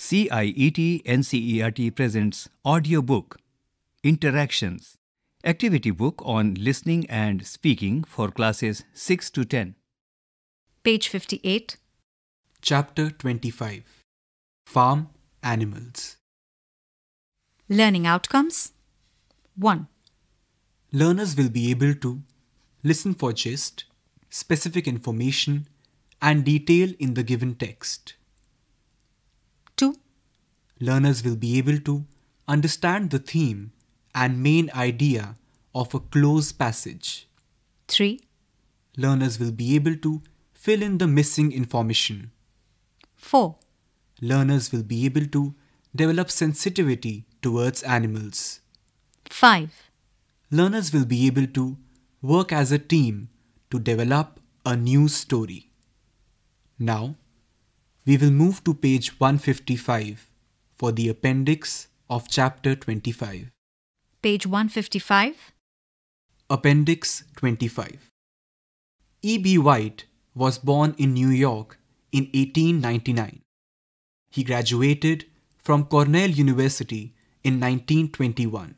CIET NCERT presents audiobook Interactions activity book on listening and speaking for classes 6 to 10. Page 58. Chapter 25 Farm Animals. Learning outcomes 1. Learners will be able to listen for gist, specific information, and detail in the given text learners will be able to understand the theme and main idea of a closed passage. 3. Learners will be able to fill in the missing information. 4. Learners will be able to develop sensitivity towards animals. 5. Learners will be able to work as a team to develop a new story. Now, we will move to page 155 for the appendix of chapter 25. Page 155. Appendix 25. E.B. White was born in New York in 1899. He graduated from Cornell University in 1921.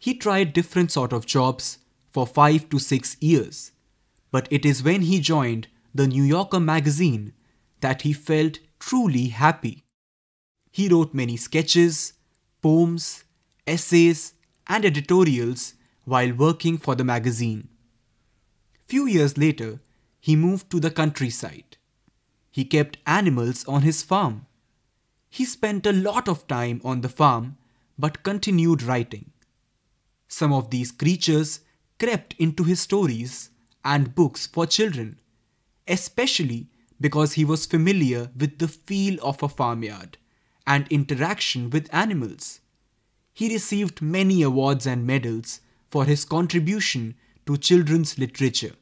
He tried different sort of jobs for 5 to 6 years, but it is when he joined the New Yorker magazine that he felt truly happy. He wrote many sketches, poems, essays, and editorials while working for the magazine. Few years later, he moved to the countryside. He kept animals on his farm. He spent a lot of time on the farm but continued writing. Some of these creatures crept into his stories and books for children, especially because he was familiar with the feel of a farmyard and interaction with animals. He received many awards and medals for his contribution to children's literature.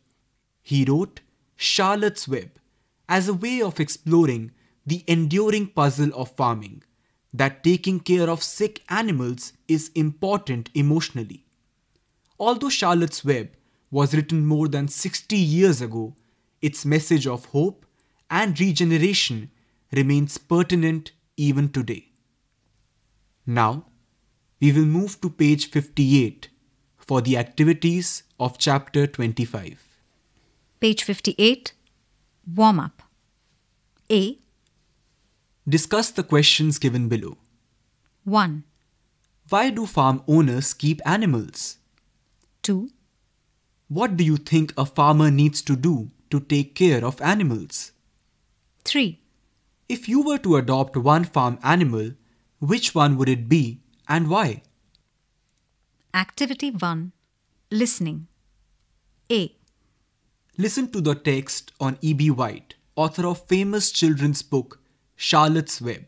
He wrote Charlotte's Web as a way of exploring the enduring puzzle of farming that taking care of sick animals is important emotionally. Although Charlotte's Web was written more than 60 years ago, its message of hope and regeneration remains pertinent even today. Now, we will move to page 58 for the activities of chapter 25. Page 58 Warm up. A. Discuss the questions given below. 1. Why do farm owners keep animals? 2. What do you think a farmer needs to do to take care of animals? 3. If you were to adopt one farm animal, which one would it be and why? Activity 1 Listening A. Listen to the text on E.B. White, author of famous children's book Charlotte's Web,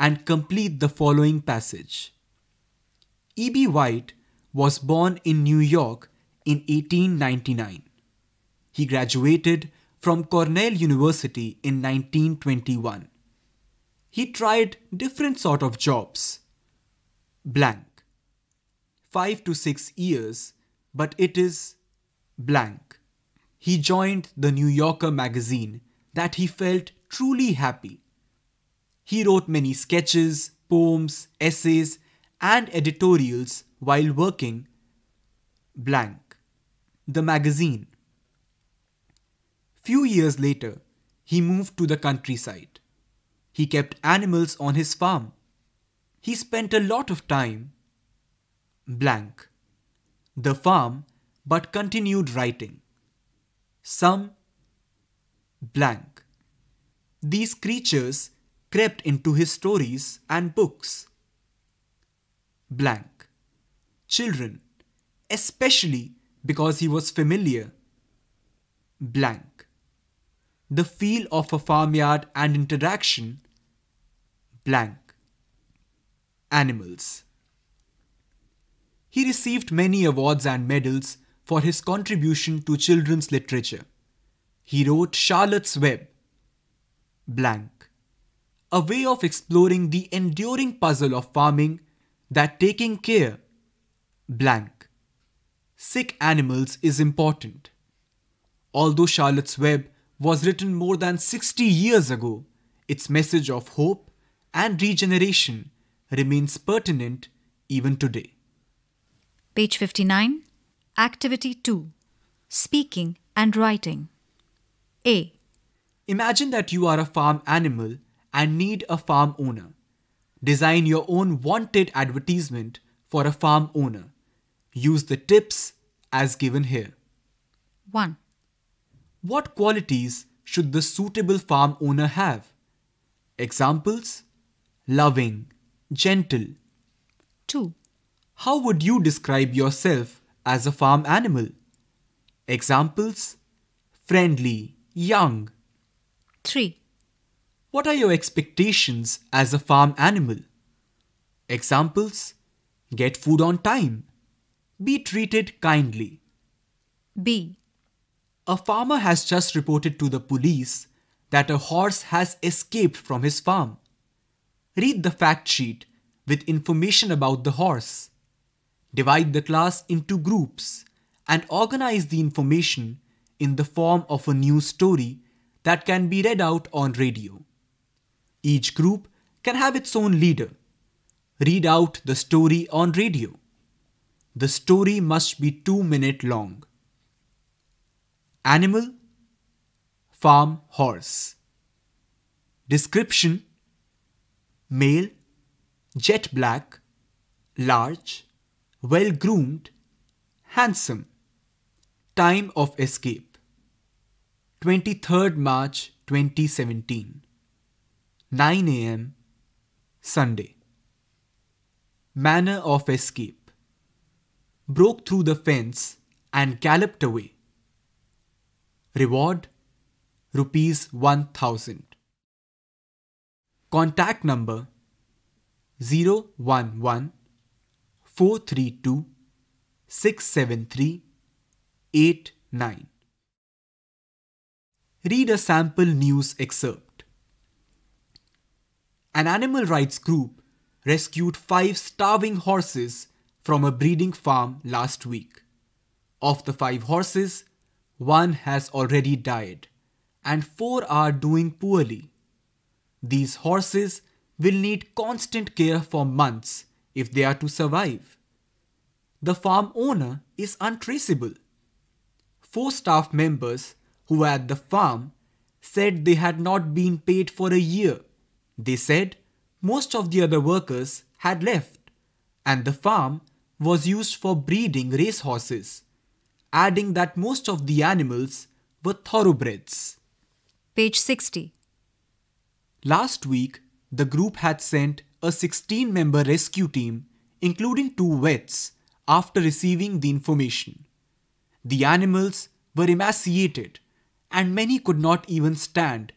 and complete the following passage. E.B. White was born in New York in 1899. He graduated from Cornell University in 1921. He tried different sort of jobs. Blank. 5 to 6 years, but it is blank. He joined the New Yorker magazine that he felt truly happy. He wrote many sketches, poems, essays, and editorials while working blank. The magazine Few years later, he moved to the countryside. He kept animals on his farm. He spent a lot of time blank the farm but continued writing. Some blank. These creatures crept into his stories and books. Blank. Children, especially because he was familiar. Blank the feel of a farmyard and interaction, blank. Animals. He received many awards and medals for his contribution to children's literature. He wrote Charlotte's Web, blank. A way of exploring the enduring puzzle of farming that taking care, blank. Sick animals is important. Although Charlotte's Web was written more than 60 years ago, its message of hope and regeneration remains pertinent even today. Page 59, Activity 2 Speaking and Writing. A. Imagine that you are a farm animal and need a farm owner. Design your own wanted advertisement for a farm owner. Use the tips as given here. 1. What qualities should the suitable farm owner have? Examples Loving, gentle. 2. How would you describe yourself as a farm animal? Examples Friendly, young. 3. What are your expectations as a farm animal? Examples Get food on time. Be treated kindly. B. A farmer has just reported to the police that a horse has escaped from his farm. Read the fact sheet with information about the horse. Divide the class into groups and organize the information in the form of a news story that can be read out on radio. Each group can have its own leader. Read out the story on radio. The story must be two minute long. Animal Farm horse. Description Male, jet black, large, well groomed, handsome. Time of escape 23rd March 2017, 9 am, Sunday. Manner of escape Broke through the fence and galloped away Reward Rupees 1000. Contact number 011 432 Read a sample news excerpt. An animal rights group rescued five starving horses from a breeding farm last week. Of the five horses, one has already died, and four are doing poorly. These horses will need constant care for months if they are to survive. The farm owner is untraceable. Four staff members who were at the farm said they had not been paid for a year. They said most of the other workers had left and the farm was used for breeding racehorses adding that most of the animals were thoroughbreds. Page 60. Last week, the group had sent a 16 member rescue team, including two vets, after receiving the information. The animals were emaciated and many could not even stand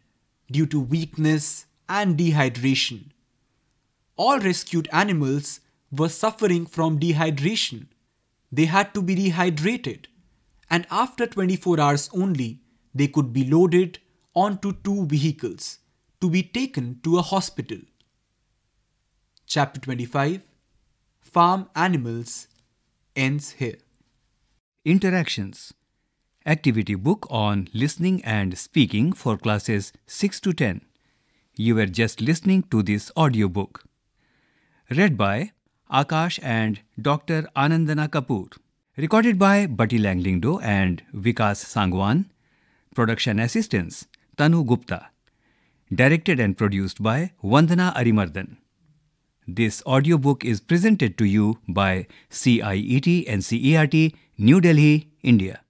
due to weakness and dehydration. All rescued animals were suffering from dehydration. They had to be rehydrated and after 24 hours only, they could be loaded onto two vehicles to be taken to a hospital. Chapter 25 Farm Animals ends here. Interactions Activity book on listening and speaking for classes 6 to 10. You were just listening to this audiobook. Read by Akash and Dr. Anandana Kapoor. Recorded by Bati Langlingdo and Vikas Sangwan. Production assistance Tanu Gupta. Directed and produced by Vandana Arimardhan. This audiobook is presented to you by CIET and CERT, New Delhi, India.